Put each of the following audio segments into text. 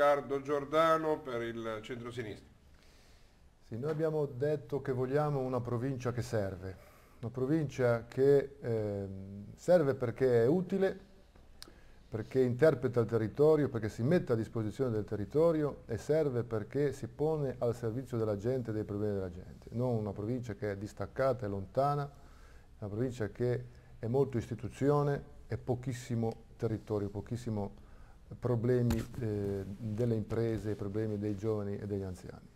Riccardo Giordano per il centro-sinistra. Sì, noi abbiamo detto che vogliamo una provincia che serve, una provincia che eh, serve perché è utile, perché interpreta il territorio, perché si mette a disposizione del territorio e serve perché si pone al servizio della gente e dei problemi della gente, non una provincia che è distaccata e lontana, una provincia che è molto istituzione e pochissimo territorio, pochissimo territorio problemi eh, delle imprese, problemi dei giovani e degli anziani.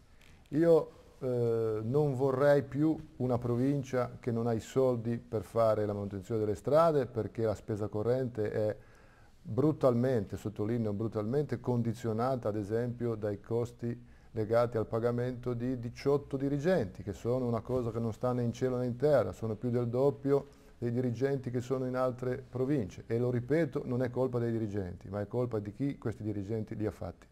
Io eh, non vorrei più una provincia che non ha i soldi per fare la manutenzione delle strade perché la spesa corrente è brutalmente, sottolineo brutalmente, condizionata ad esempio dai costi legati al pagamento di 18 dirigenti, che sono una cosa che non sta né in cielo né in terra, sono più del doppio dei dirigenti che sono in altre province e lo ripeto, non è colpa dei dirigenti, ma è colpa di chi questi dirigenti li ha fatti.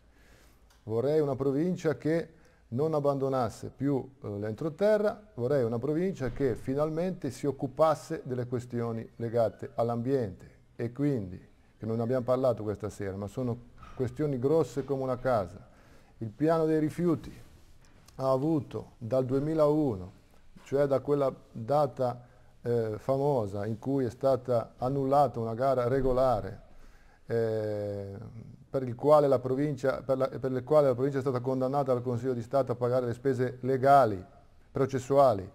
Vorrei una provincia che non abbandonasse più eh, l'entroterra, vorrei una provincia che finalmente si occupasse delle questioni legate all'ambiente e quindi, che non abbiamo parlato questa sera, ma sono questioni grosse come una casa. Il piano dei rifiuti ha avuto dal 2001, cioè da quella data eh, famosa in cui è stata annullata una gara regolare eh, per, il quale la provincia, per, la, per il quale la provincia è stata condannata dal Consiglio di Stato a pagare le spese legali, processuali,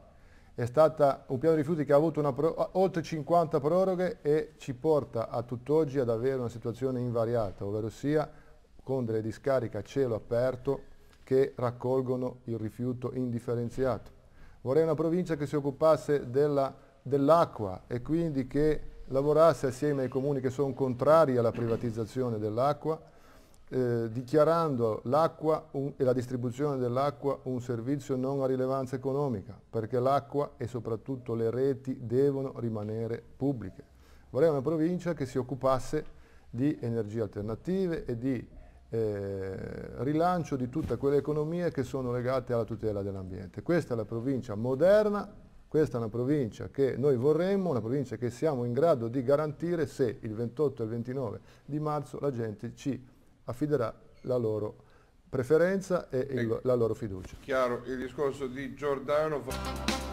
è stato un piano rifiuti che ha avuto pro, oltre 50 proroghe e ci porta a tutt'oggi ad avere una situazione invariata, ovvero sia con delle discariche a cielo aperto che raccolgono il rifiuto indifferenziato. Vorrei una provincia che si occupasse della dell'acqua e quindi che lavorasse assieme ai comuni che sono contrari alla privatizzazione dell'acqua, eh, dichiarando l'acqua e la distribuzione dell'acqua un servizio non a rilevanza economica, perché l'acqua e soprattutto le reti devono rimanere pubbliche. Vorrei una provincia che si occupasse di energie alternative e di eh, rilancio di tutte quelle economie che sono legate alla tutela dell'ambiente. Questa è la provincia moderna questa è una provincia che noi vorremmo, una provincia che siamo in grado di garantire se il 28 e il 29 di marzo la gente ci affiderà la loro preferenza e, il, ecco. la loro fiducia. Chiaro, il discorso di Giordano...